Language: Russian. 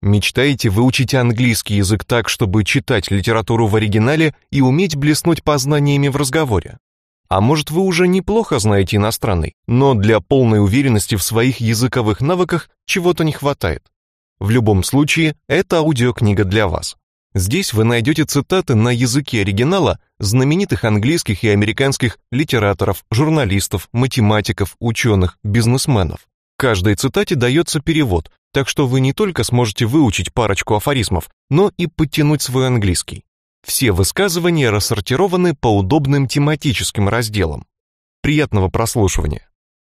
Мечтаете выучить английский язык так, чтобы читать литературу в оригинале и уметь блеснуть познаниями в разговоре? А может, вы уже неплохо знаете иностранный, но для полной уверенности в своих языковых навыках чего-то не хватает? В любом случае, это аудиокнига для вас. Здесь вы найдете цитаты на языке оригинала знаменитых английских и американских литераторов, журналистов, математиков, ученых, бизнесменов. Каждой цитате дается перевод, так что вы не только сможете выучить парочку афоризмов, но и подтянуть свой английский. Все высказывания рассортированы по удобным тематическим разделам. Приятного прослушивания!